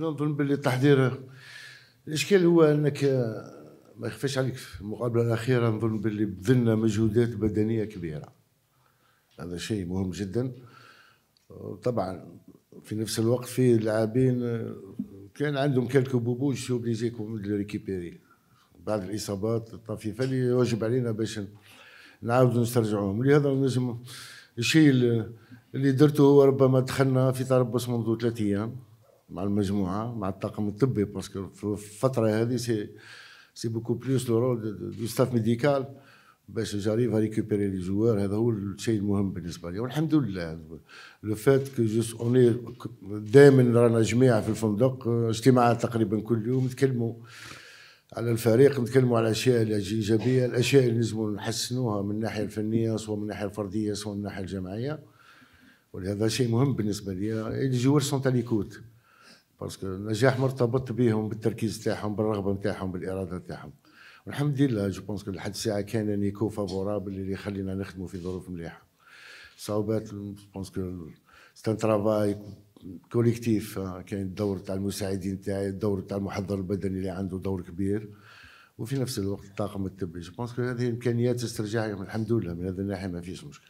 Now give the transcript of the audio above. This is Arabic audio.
نظن باللي التحضير الاشكال هو انك ما يخفاش عليك في المقابله الاخيره نظن باللي بذلنا مجهودات بدنيه كبيره هذا شيء مهم جدا طبعا في نفس الوقت في لاعبين كان عندهم كالكو بوبوش يوبليزيكم ريكيبيري بعد الاصابات الطفيفه اللي واجب علينا باش نعاودوا نسترجعوهم لهذا لازم الشيء اللي درته هو ربما دخلنا في تربص منذ ثلاث ايام مع المجموعه مع الطاقم الطبي باسكو في الفتره هذه سي سي بوكو بلوس لو رول دو ستاف ميديكال باش جاريف ريكوبيري لي جوار هذا هو الشيء المهم بالنسبه لي والحمد لله لو فات كو جوست اوني دائما رانا جميع في الفندق اجتماعات تقريبا كل يوم نتكلموا على الفريق نتكلموا على الاشياء الايجابيه الاشياء اللي لازم نحسنوها من الناحيه الفنيه سواء من الناحيه الفرديه سواء من الناحيه الجماعيه ولهذا شيء مهم بالنسبه لي لي جوار سونت اليكوت باسكو النجاح مرتبط بهم بالتركيز تاعهم بالرغبه تاعهم بالاراده تاعهم والحمد لله جو بونس لحد الساعه كان نيكو يعني فافورابل اللي يخلينا نخدموا في ظروف مليحه صعوبات جو بونس سي ان ترافاي كوليكتيف كاين الدور تاع المساعدين تاعي الدور تاع المحضر البدني اللي عنده دور كبير وفي نفس الوقت الطاقم الطبي جو بونس هذه امكانيات استرجاعيه الحمد لله من هذه الناحيه ما فيش مشكل